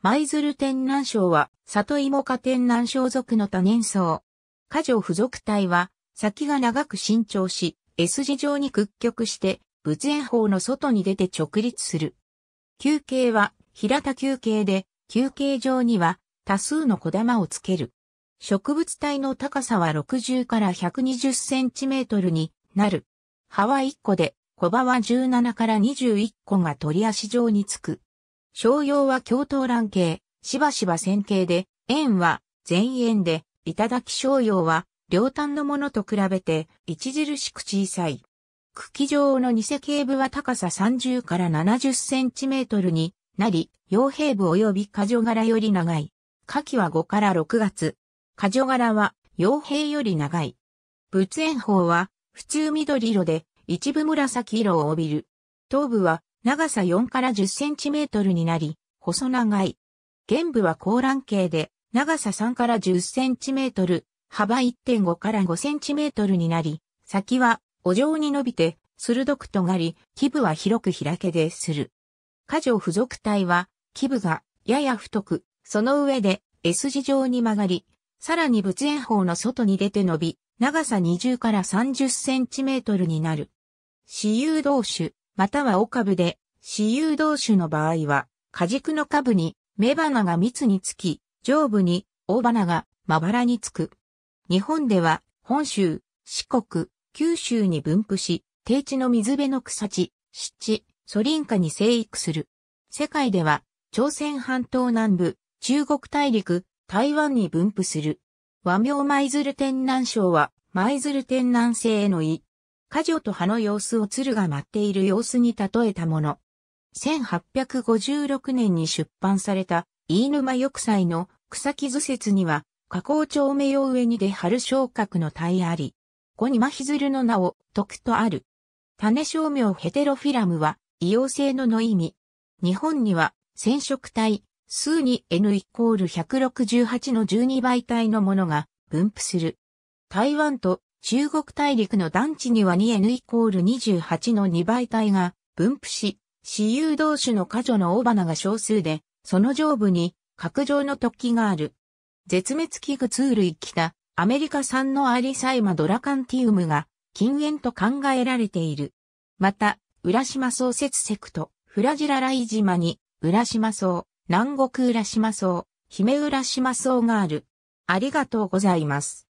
舞鶴天南省は、里芋科天南省属の多年草。過剰付属体は、先が長く伸長し、S 字状に屈曲して、仏炎法の外に出て直立する。球形は、平田球形で、球形状には、多数の小玉をつける。植物体の高さは60から120センチメートルになる。葉は1個で、小葉は17から21個が鳥足状につく。商用は京都乱系、しばしば線形で、円は全円で、頂き商用は両端のものと比べて著しく小さい。茎状の偽形部は高さ30から70センチメートルになり、傭兵部及び過剰柄より長い。下記は5から6月。過剰柄は傭兵より長い。仏炎法は普通緑色で一部紫色を帯びる。頭部は長さ4から10センチメートルになり、細長い。玄武は高卵形で、長さ3から10センチメートル、幅1.5から5センチメートルになり、先はお上に伸びて、鋭く尖り、基部は広く開けでする。過剰付属体は、基部がやや太く、その上で S 字状に曲がり、さらに仏炎法の外に出て伸び、長さ20から30センチメートルになる。私有同種、またはお株で、私有同種の場合は、果軸の下部に芽花が密につき、上部に大花がまばらにつく。日本では、本州、四国、九州に分布し、低地の水辺の草地、湿地、ソリンカに生育する。世界では、朝鮮半島南部、中国大陸、台湾に分布する。和名舞鶴天南省は、舞鶴天南西への意、果女と葉の様子を鶴が舞っている様子に例えたもの。1856年に出版された、飯沼玉砕の草木図説には、加工町名を上にで春昇格の体あり、五に真ひずるの名を徳とある。種照明ヘテロフィラムは、異様性のの意味。日本には、染色体、数に N イコール168の12倍体のものが分布する。台湾と中国大陸の団地には 2n イコール28の2倍体が分布し、私有同種の過剰の大花が少数で、その上部に角状の突起がある。絶滅危惧ツール通きたアメリカ産のアリサイマドラカンティウムが禁煙と考えられている。また、浦島草節セクト、フラジラライ島に、浦島草、南国浦島草、姫浦島草がある。ありがとうございます。